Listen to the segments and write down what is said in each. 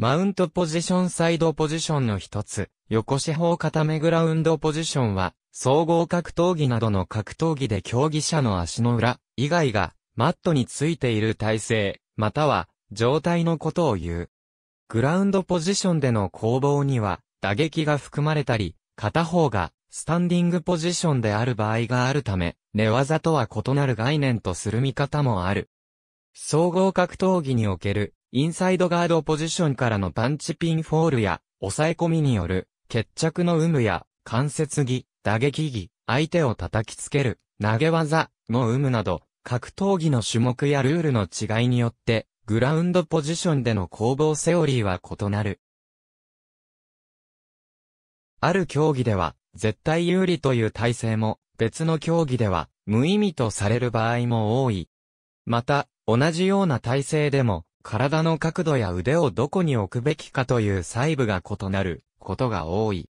マウントポジションサイドポジションの一つ、横四方固めグラウンドポジションは、総合格闘技などの格闘技で競技者の足の裏、以外が、マットについている体勢、または、状態のことを言う。グラウンドポジションでの攻防には、打撃が含まれたり、片方が、スタンディングポジションである場合があるため、寝技とは異なる概念とする見方もある。総合格闘技におけるインサイドガードポジションからのパンチピンフォールや、抑え込みによる、決着の有無や、関節技、打撃技、相手を叩きつける、投げ技の有無など、格闘技の種目やルールの違いによって、グラウンドポジションでの攻防セオリーは異なる。ある競技では、絶対有利という体制も、別の競技では、無意味とされる場合も多い。また、同じような体制でも、体の角度や腕をどこに置くべきかという細部が異なることが多い。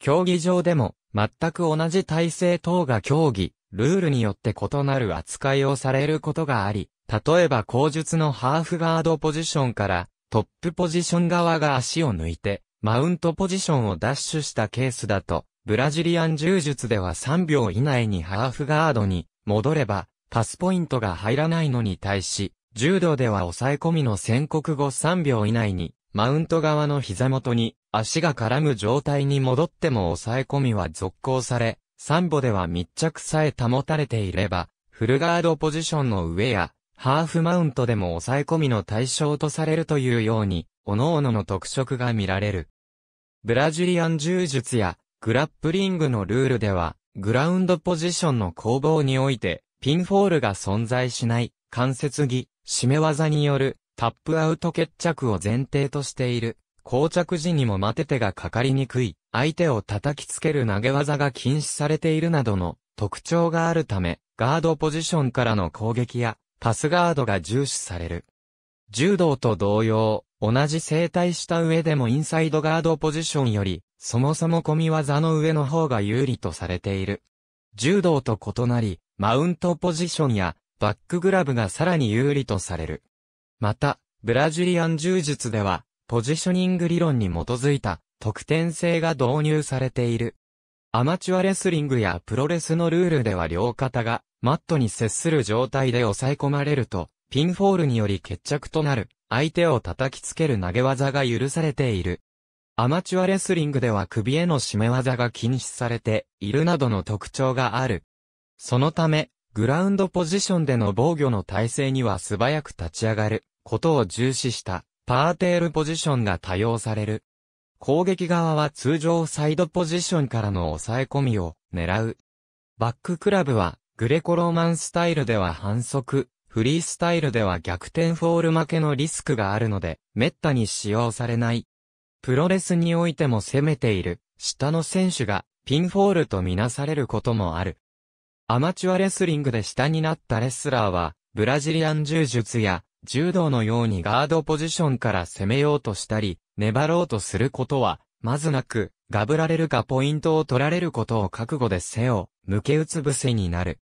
競技場でも全く同じ体制等が競技、ルールによって異なる扱いをされることがあり、例えば口述のハーフガードポジションからトップポジション側が足を抜いてマウントポジションをダッシュしたケースだと、ブラジリアン柔術では3秒以内にハーフガードに戻ればパスポイントが入らないのに対し、柔道では抑え込みの宣告後3秒以内に、マウント側の膝元に足が絡む状態に戻っても抑え込みは続行され、3歩では密着さえ保たれていれば、フルガードポジションの上や、ハーフマウントでも抑え込みの対象とされるというように、各々の特色が見られる。ブラジリアン柔術や、グラップリングのルールでは、グラウンドポジションの攻防において、ピンフォールが存在しない、関節技、締め技によるタップアウト決着を前提としている。膠着時にも待て手がかかりにくい、相手を叩きつける投げ技が禁止されているなどの特徴があるため、ガードポジションからの攻撃やパスガードが重視される。柔道と同様、同じ整体した上でもインサイドガードポジションより、そもそも込み技の上の方が有利とされている。柔道と異なり、マウントポジションやバックグラブがさらに有利とされる。また、ブラジリアン柔術では、ポジショニング理論に基づいた得点性が導入されている。アマチュアレスリングやプロレスのルールでは両肩がマットに接する状態で抑え込まれると、ピンフォールにより決着となる、相手を叩きつける投げ技が許されている。アマチュアレスリングでは首への締め技が禁止されているなどの特徴がある。そのため、グラウンドポジションでの防御の体制には素早く立ち上がることを重視したパーテールポジションが多用される。攻撃側は通常サイドポジションからの抑え込みを狙う。バッククラブはグレコローマンスタイルでは反則、フリースタイルでは逆転フォール負けのリスクがあるので、滅多に使用されない。プロレスにおいても攻めている、下の選手が、ピンフォールとみなされることもある。アマチュアレスリングで下になったレスラーは、ブラジリアン柔術や、柔道のようにガードポジションから攻めようとしたり、粘ろうとすることは、まずなく、がぶられるかポイントを取られることを覚悟で背を、向けうつ伏せになる。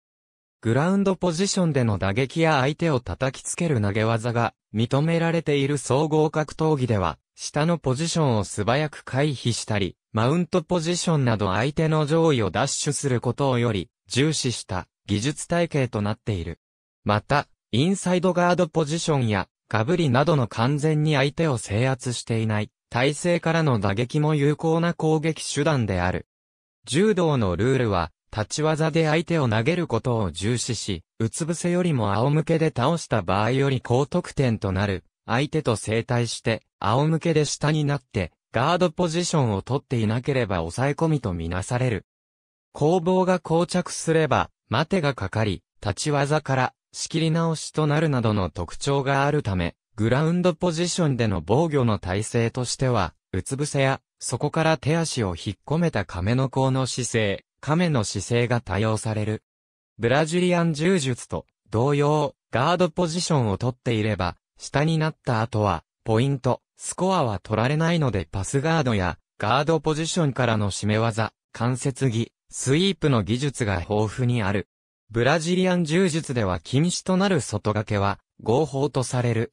グラウンドポジションでの打撃や相手を叩きつける投げ技が認められている総合格闘技では、下のポジションを素早く回避したり、マウントポジションなど相手の上位をダッシュすることをより、重視した技術体系となっている。また、インサイドガードポジションや、かぶりなどの完全に相手を制圧していない体勢からの打撃も有効な攻撃手段である。柔道のルールは、立ち技で相手を投げることを重視し、うつ伏せよりも仰向けで倒した場合より高得点となる、相手と正対して、仰向けで下になって、ガードポジションを取っていなければ抑え込みとみなされる。攻防が膠着すれば、待てがかかり、立ち技から仕切り直しとなるなどの特徴があるため、グラウンドポジションでの防御の体制としては、うつ伏せや、そこから手足を引っ込めた亀の甲の姿勢、亀の姿勢が多用される。ブラジリアン柔術と同様、ガードポジションを取っていれば、下になった後は、ポイント、スコアは取られないのでパスガードや、ガードポジションからの締め技、関節技、スイープの技術が豊富にある。ブラジリアン柔術では禁止となる外掛けは合法とされる。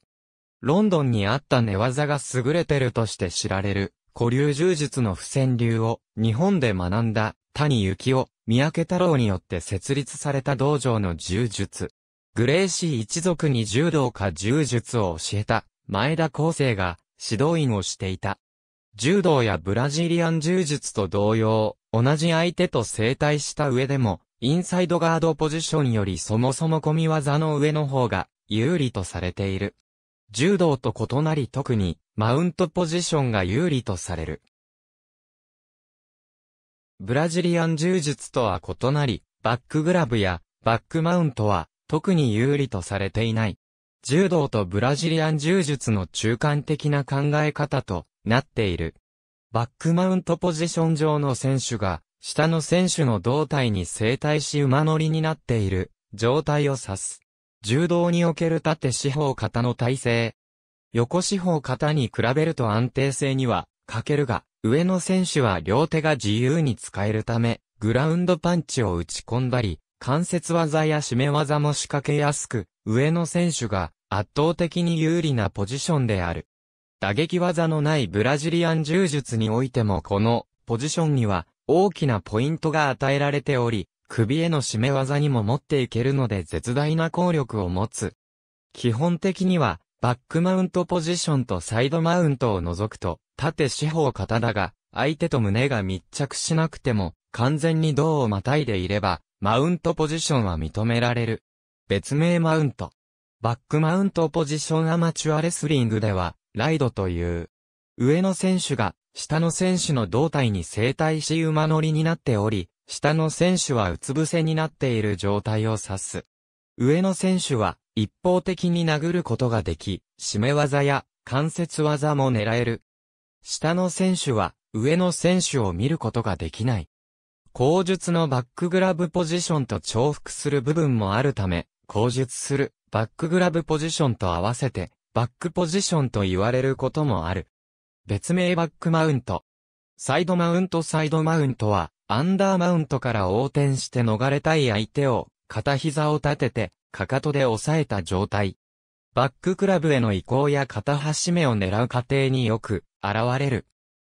ロンドンにあった寝技が優れてるとして知られる、古流柔術の不戦流を日本で学んだ谷幸雄、三宅太郎によって設立された道場の柔術。グレーシー一族に柔道か柔術を教えた前田厚生が指導員をしていた。柔道やブラジリアン柔術と同様、同じ相手と正体した上でも、インサイドガードポジションよりそもそも込み技の上の方が有利とされている。柔道と異なり特にマウントポジションが有利とされる。ブラジリアン柔術とは異なり、バックグラブやバックマウントは特に有利とされていない。柔道とブラジリアン柔術の中間的な考え方となっている。バックマウントポジション上の選手が、下の選手の胴体に正対し馬乗りになっている状態を指す。柔道における縦四方肩の体勢。横四方肩に比べると安定性には欠けるが、上の選手は両手が自由に使えるため、グラウンドパンチを打ち込んだり、関節技や締め技も仕掛けやすく、上の選手が圧倒的に有利なポジションである。打撃技のないブラジリアン柔術においてもこのポジションには大きなポイントが与えられており、首への締め技にも持っていけるので絶大な効力を持つ。基本的には、バックマウントポジションとサイドマウントを除くと、縦四方型だが、相手と胸が密着しなくても、完全に胴をまたいでいれば、マウントポジションは認められる。別名マウント。バックマウントポジションアマチュアレスリングでは、ライドという。上の選手が、下の選手の胴体に整体し馬乗りになっており、下の選手はうつ伏せになっている状態を指す。上の選手は、一方的に殴ることができ、締め技や関節技も狙える。下の選手は、上の選手を見ることができない。後述のバックグラブポジションと重複する部分もあるため、後述するバックグラブポジションと合わせて、バックポジションと言われることもある。別名バックマウント。サイドマウントサイドマウントは、アンダーマウントから横転して逃れたい相手を、片膝を立てて、かかとで押さえた状態。バッククラブへの移行や片端目を狙う過程によく、現れる。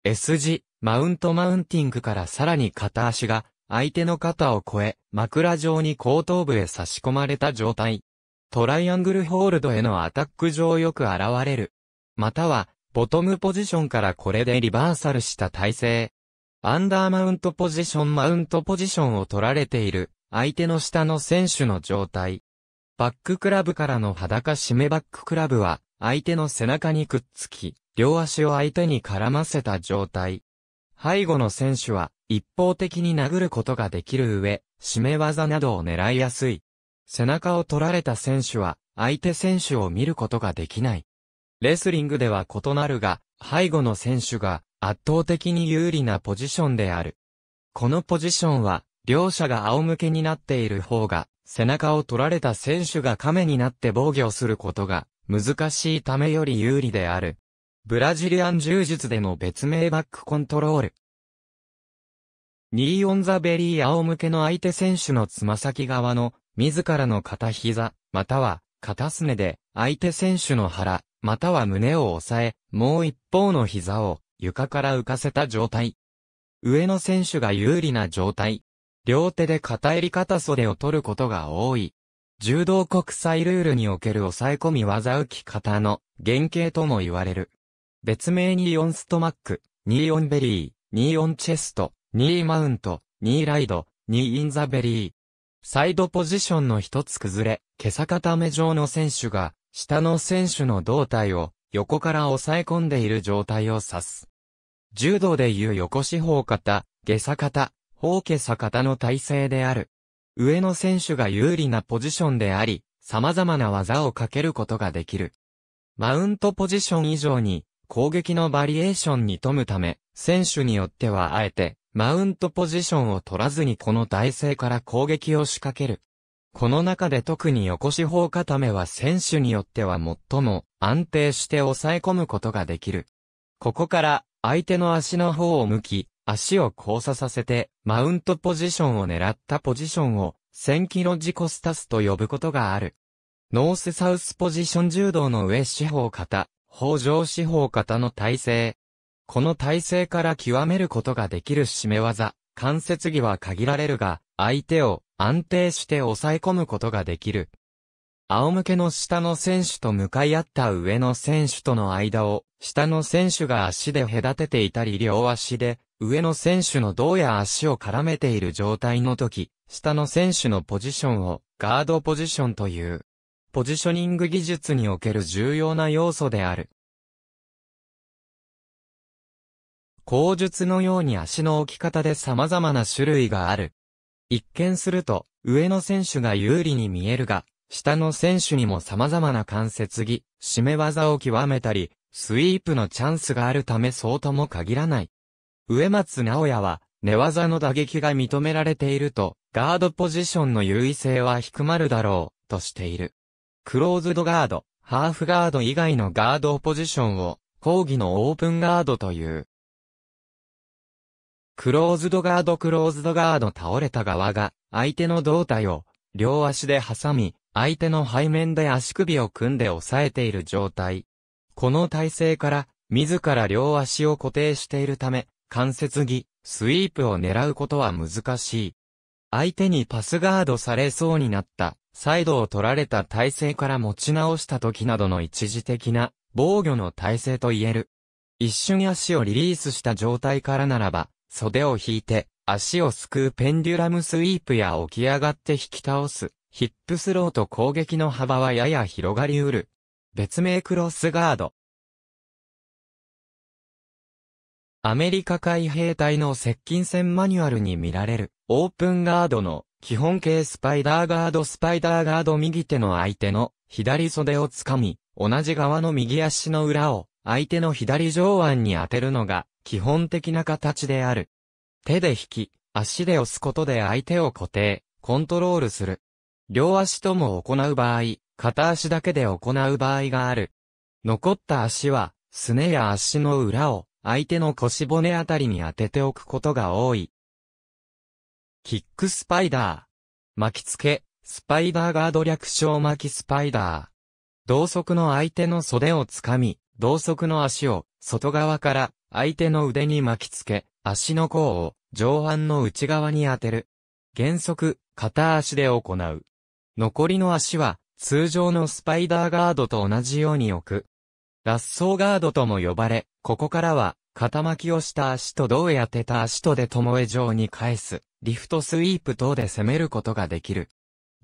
S 字、マウントマウンティングからさらに片足が、相手の肩を越え、枕状に後頭部へ差し込まれた状態。トライアングルホールドへのアタック上よく現れる。または、ボトムポジションからこれでリバーサルした体勢。アンダーマウントポジションマウントポジションを取られている、相手の下の選手の状態。バッククラブからの裸締めバッククラブは、相手の背中にくっつき、両足を相手に絡ませた状態。背後の選手は、一方的に殴ることができる上、締め技などを狙いやすい。背中を取られた選手は、相手選手を見ることができない。レスリングでは異なるが、背後の選手が圧倒的に有利なポジションである。このポジションは、両者が仰向けになっている方が、背中を取られた選手が亀になって防御することが難しいためより有利である。ブラジリアン柔術での別名バックコントロール。ニーオンザベリー仰向けの相手選手のつま先側の自らの片膝、または片すねで相手選手の腹、または胸を押さえ、もう一方の膝を床から浮かせた状態。上の選手が有利な状態。両手で片襟片袖を取ることが多い。柔道国際ルールにおける抑え込み技浮き方の原型とも言われる。別名24ストマック、24ベリー、24チェスト、2マウント、2ライド、2インザベリー、サイドポジションの一つ崩れ、毛さ固め状の選手が、下の選手の胴体を横から抑え込んでいる状態を指す。柔道でいう横四方肩、下差方、方下差型の体制である。上の選手が有利なポジションであり、様々な技をかけることができる。マウントポジション以上に、攻撃のバリエーションに富むため、選手によってはあえて、マウントポジションを取らずにこの体勢から攻撃を仕掛ける。この中で特に横四方固めは選手によっては最も安定して抑え込むことができる。ここから相手の足の方を向き、足を交差させてマウントポジションを狙ったポジションを1000キロ自己スタスと呼ぶことがある。ノースサウスポジション柔道の上四方型、方上四方型の体勢、この体勢から極めることができる締め技、関節技は限られるが、相手を安定して抑え込むことができる。仰向けの下の選手と向かい合った上の選手との間を、下の選手が足で隔てていたり両足で、上の選手の胴や足を絡めている状態の時、下の選手のポジションを、ガードポジションという、ポジショニング技術における重要な要素である。口述のように足の置き方で様々な種類がある。一見すると、上の選手が有利に見えるが、下の選手にも様々な関節技、締め技を極めたり、スイープのチャンスがあるためそうとも限らない。上松直也は、寝技の打撃が認められていると、ガードポジションの優位性は低まるだろう、としている。クローズドガード、ハーフガード以外のガードポジションを、講義のオープンガードという。クローズドガードクローズドガード倒れた側が、相手の胴体を、両足で挟み、相手の背面で足首を組んで押さえている状態。この体勢から、自ら両足を固定しているため、関節技、スイープを狙うことは難しい。相手にパスガードされそうになった、サイドを取られた体勢から持ち直した時などの一時的な防御の体勢と言える。一瞬足をリリースした状態からならば、袖を引いて、足をすくうペンデュラムスイープや起き上がって引き倒す、ヒップスローと攻撃の幅はやや広がりうる。別名クロスガード。アメリカ海兵隊の接近戦マニュアルに見られる、オープンガードの、基本形スパイダーガードスパイダーガード右手の相手の左袖をつかみ、同じ側の右足の裏を相手の左上腕に当てるのが基本的な形である。手で引き、足で押すことで相手を固定、コントロールする。両足とも行う場合、片足だけで行う場合がある。残った足は、すねや足の裏を相手の腰骨あたりに当てておくことが多い。キックスパイダー。巻き付け、スパイダーガード略称巻きスパイダー。同足の相手の袖をつかみ、同足の足を外側から相手の腕に巻きつけ、足の甲を上腕の内側に当てる。原則、片足で行う。残りの足は通常のスパイダーガードと同じように置く。脱走ガードとも呼ばれ、ここからは肩巻きをした足と胴へ当てた足とで巴状に返す、リフトスイープ等で攻めることができる。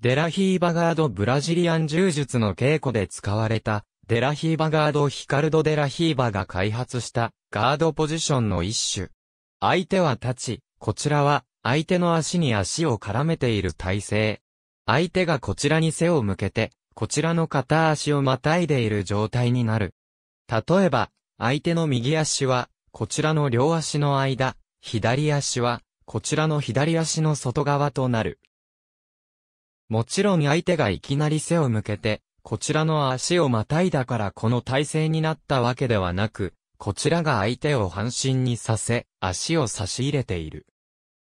デラヒーバガードブラジリアン柔術の稽古で使われたデラヒーバガードヒカルド・デラヒーバが開発したガードポジションの一種。相手は立ち、こちらは相手の足に足を絡めている体勢。相手がこちらに背を向けて、こちらの片足をまたいでいる状態になる。例えば、相手の右足は、こちらの両足の間、左足は、こちらの左足の外側となる。もちろん相手がいきなり背を向けて、こちらの足をまたいだからこの体勢になったわけではなく、こちらが相手を半身にさせ、足を差し入れている。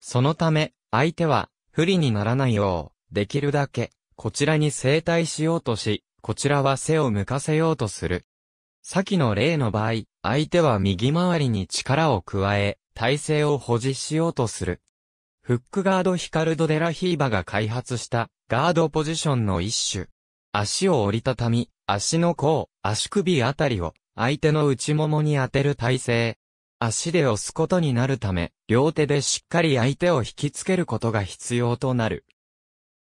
そのため、相手は不利にならないよう、できるだけ、こちらに正対しようとし、こちらは背を向かせようとする。先の例の場合、相手は右回りに力を加え、体勢を保持しようとする。フックガードヒカルド・デラヒーバが開発したガードポジションの一種。足を折りたたみ、足の甲、足首あたりを、相手の内ももに当てる体勢。足で押すことになるため、両手でしっかり相手を引きつけることが必要となる。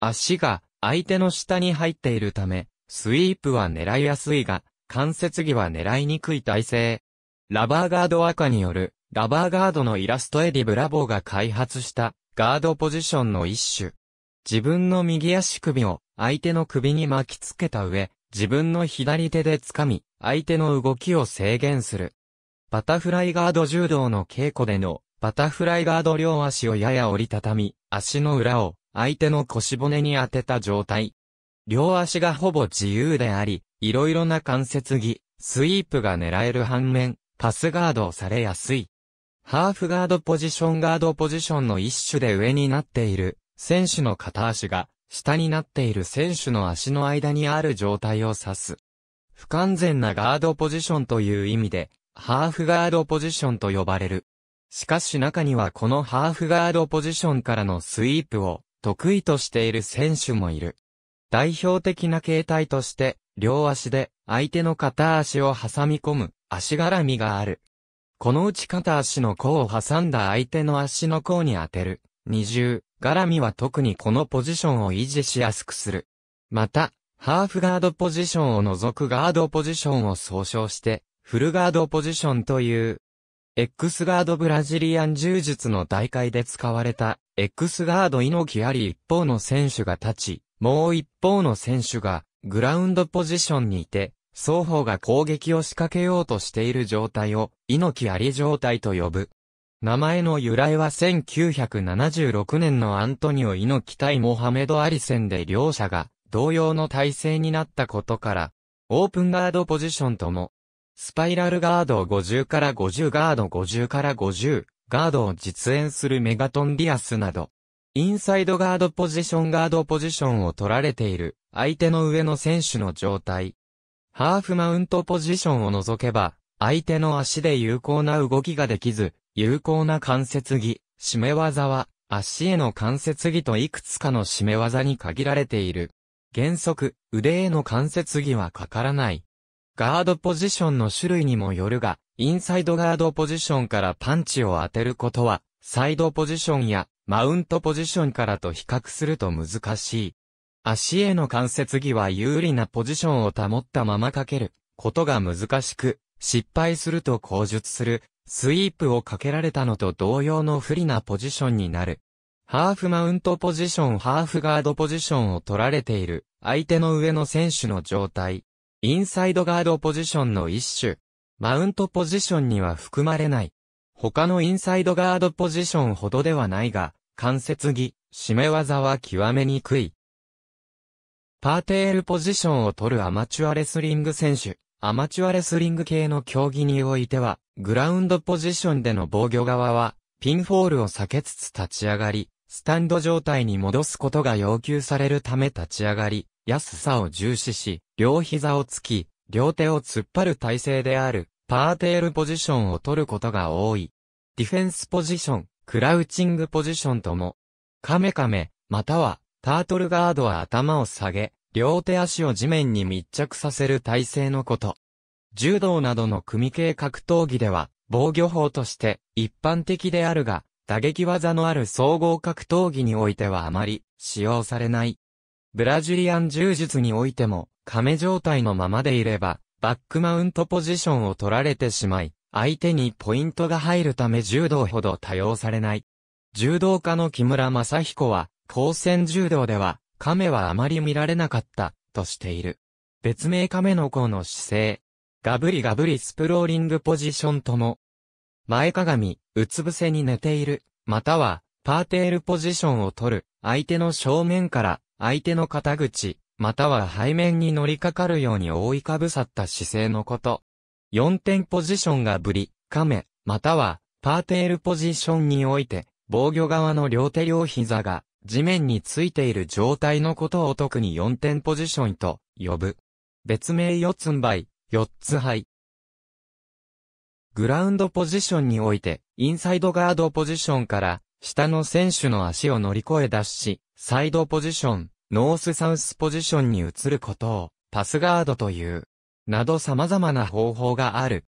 足が相手の下に入っているため、スイープは狙いやすいが、関節技は狙いにくい体勢。ラバーガード赤による、ラバーガードのイラストエディ・ブラボーが開発した、ガードポジションの一種。自分の右足首を相手の首に巻きつけた上、自分の左手で掴み、相手の動きを制限する。バタフライガード柔道の稽古での、バタフライガード両足をやや折りたたみ、足の裏を相手の腰骨に当てた状態。両足がほぼ自由であり、いろいろな関節技、スイープが狙える反面、パスガードをされやすい。ハーフガードポジションガードポジションの一種で上になっている、選手の片足が下になっている選手の足の間にある状態を指す。不完全なガードポジションという意味で、ハーフガードポジションと呼ばれる。しかし中にはこのハーフガードポジションからのスイープを得意としている選手もいる。代表的な形態として、両足で相手の片足を挟み込む足絡みがある。このうち片足の甲を挟んだ相手の足の甲に当てる。二重、ガラミは特にこのポジションを維持しやすくする。また、ハーフガードポジションを除くガードポジションを総称して、フルガードポジションという、X ガードブラジリアン柔術の大会で使われた、X ガード猪木あり一方の選手が立ち、もう一方の選手が、グラウンドポジションにいて、双方が攻撃を仕掛けようとしている状態を、猪木あり状態と呼ぶ。名前の由来は1976年のアントニオ猪木対モハメド・アリ戦で両者が同様の体制になったことから、オープンガードポジションとも、スパイラルガードを50から50ガード50から50ガードを実演するメガトンディアスなど、インサイドガードポジションガードポジションを取られている相手の上の選手の状態。ハーフマウントポジションを除けば、相手の足で有効な動きができず、有効な関節技、締め技は、足への関節技といくつかの締め技に限られている。原則、腕への関節技はかからない。ガードポジションの種類にもよるが、インサイドガードポジションからパンチを当てることは、サイドポジションやマウントポジションからと比較すると難しい。足への関節技は有利なポジションを保ったままかけることが難しく、失敗すると口述するスイープをかけられたのと同様の不利なポジションになる。ハーフマウントポジション、ハーフガードポジションを取られている、相手の上の選手の状態。インサイドガードポジションの一種。マウントポジションには含まれない。他のインサイドガードポジションほどではないが、関節技、締め技は極めにくい。パーテールポジションを取るアマチュアレスリング選手。アマチュアレスリング系の競技においては、グラウンドポジションでの防御側は、ピンフォールを避けつつ立ち上がり、スタンド状態に戻すことが要求されるため立ち上がり、安さを重視し、両膝をつき、両手を突っ張る体勢である、パーテールポジションを取ることが多い。ディフェンスポジション、クラウチングポジションとも、カメカメ、または、タートルガードは頭を下げ、両手足を地面に密着させる体勢のこと。柔道などの組系格闘技では、防御法として一般的であるが、打撃技のある総合格闘技においてはあまり使用されない。ブラジリアン柔術においても、亀状態のままでいれば、バックマウントポジションを取られてしまい、相手にポイントが入るため柔道ほど多用されない。柔道家の木村正彦は、高専柔道では、亀はあまり見られなかった、としている。別名亀の子の姿勢、ガブリガブリスプローリングポジションとも、前かがみ、うつ伏せに寝ている、または、パーテールポジションを取る、相手の正面から、相手の肩口、または背面に乗りかかるように覆いかぶさった姿勢のこと。四点ポジションがブリ、カメ、または、パーテールポジションにおいて、防御側の両手両膝が、地面についている状態のことを特に四点ポジションと呼ぶ。別名四つんばい、4つ配。グラウンドポジションにおいて、インサイドガードポジションから、下の選手の足を乗り越え出し、サイドポジション、ノースサウスポジションに移ることを、パスガードという、など様々な方法がある。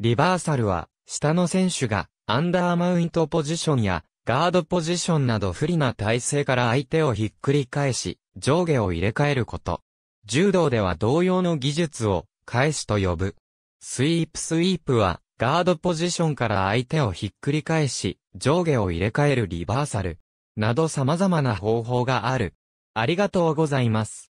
リバーサルは、下の選手が、アンダーマウントポジションや、ガードポジションなど不利な体勢から相手をひっくり返し、上下を入れ替えること。柔道では同様の技術を、返しと呼ぶ。スイープスイープは、ガードポジションから相手をひっくり返し、上下を入れ替えるリバーサル、など様々な方法がある。ありがとうございます。